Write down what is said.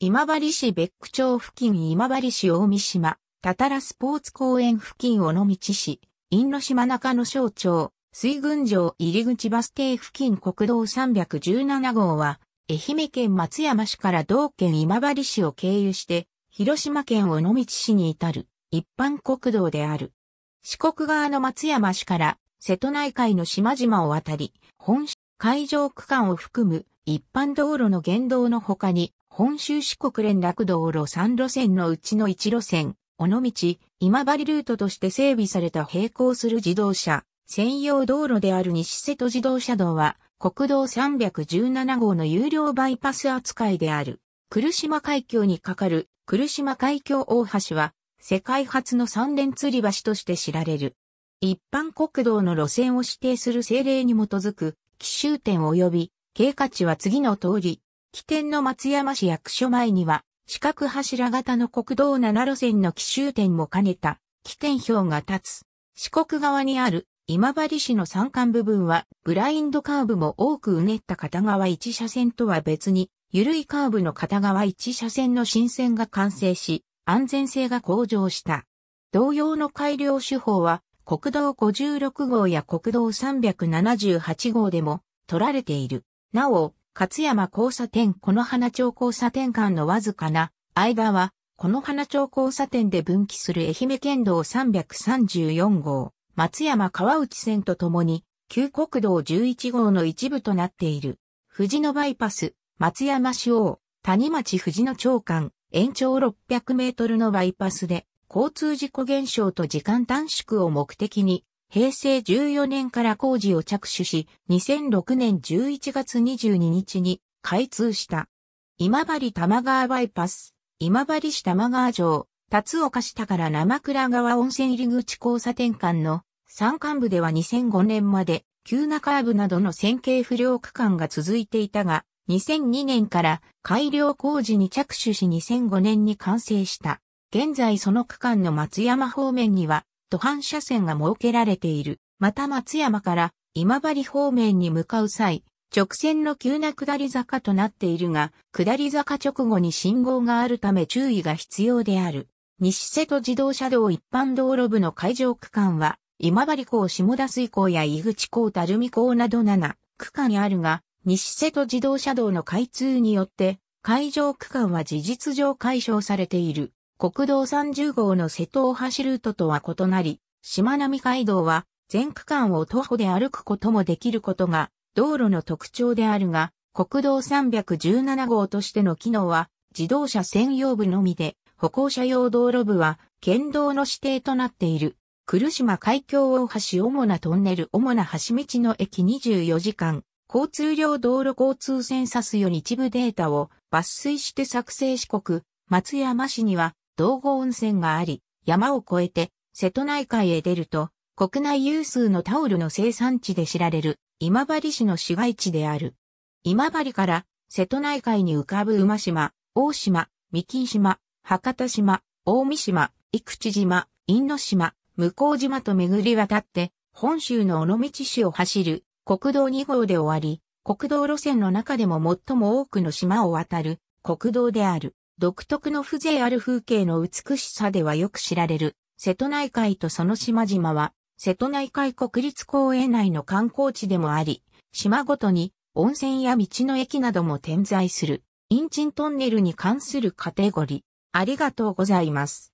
今治市別区町付近今治市大三島、たたらスポーツ公園付近尾道市、因島中野省庁、水群城入口バス停付近国道317号は、愛媛県松山市から同県今治市を経由して、広島県尾道市に至る一般国道である。四国側の松山市から瀬戸内海の島々を渡り、本海上区間を含む一般道路の原道の他に、本州四国連絡道路3路線のうちの1路線、尾道、今治ルートとして整備された並行する自動車、専用道路である西瀬戸自動車道は、国道317号の有料バイパス扱いである。来島海峡に架かる来島海峡大橋は、世界初の三連吊り橋として知られる。一般国道の路線を指定する政令に基づく、奇襲点及び経過値は次の通り、起点の松山市役所前には、四角柱型の国道7路線の奇襲点も兼ねた、起点標が立つ。四国側にある今治市の山間部分は、ブラインドカーブも多くうねった片側1車線とは別に、緩いカーブの片側1車線の新線が完成し、安全性が向上した。同様の改良手法は、国道56号や国道378号でも取られている。なお、勝山交差点この花町交差点間のわずかな間は、この花町交差点で分岐する愛媛県道334号、松山川内線とともに、旧国道11号の一部となっている。藤野バイパス、松山市央、谷町藤野町間、延長600メートルのバイパスで、交通事故減少と時間短縮を目的に、平成14年から工事を着手し、2006年11月22日に開通した。今治玉川バイパス、今治市玉川城、辰岡下から生倉川温泉入口交差点間の山間部では2005年まで急なカーブなどの線形不良区間が続いていたが、2002年から改良工事に着手し2005年に完成した。現在その区間の松山方面には途半車線が設けられている。また松山から今治方面に向かう際、直線の急な下り坂となっているが、下り坂直後に信号があるため注意が必要である。西瀬戸自動車道一般道路部の会場区間は、今治港下田水港や井口港垂水港など7区間にあるが、西瀬戸自動車道の開通によって、会場区間は事実上解消されている。国道30号の瀬戸大橋ルートとは異なり、しまなみ海道は全区間を徒歩で歩くこともできることが道路の特徴であるが、国道317号としての機能は自動車専用部のみで、歩行者用道路部は県道の指定となっている。来島海峡大橋主なトンネル主な橋道の駅24時間、交通量道路交通センサスより一部データを抜粋して作成四国、松山市には道後温泉があり、山を越えて瀬戸内海へ出ると、国内有数のタオルの生産地で知られる今治市の市街地である。今治から瀬戸内海に浮かぶ馬島、大島、三木島、博多島、大三島、生口島、因島、向島と巡り渡って、本州の尾道市を走る国道2号で終わり、国道路線の中でも最も多くの島を渡る国道である。独特の風情ある風景の美しさではよく知られる、瀬戸内海とその島々は、瀬戸内海国立公園内の観光地でもあり、島ごとに温泉や道の駅なども点在する、インチントンネルに関するカテゴリー。ありがとうございます。